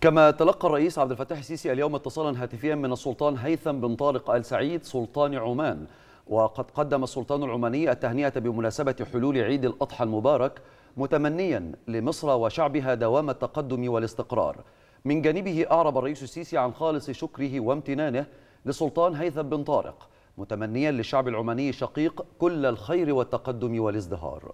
كما تلقى الرئيس عبد الفتاح السيسي اليوم اتصالا هاتفيا من السلطان هيثم بن طارق آل سعيد سلطان عمان وقد قدم السلطان العماني التهنئة بمناسبة حلول عيد الأضحى المبارك متمنيا لمصر وشعبها دوام التقدم والاستقرار من جانبه أعرب الرئيس السيسي عن خالص شكره وامتنانه لسلطان هيثم بن طارق متمنيا للشعب العماني الشقيق كل الخير والتقدم والازدهار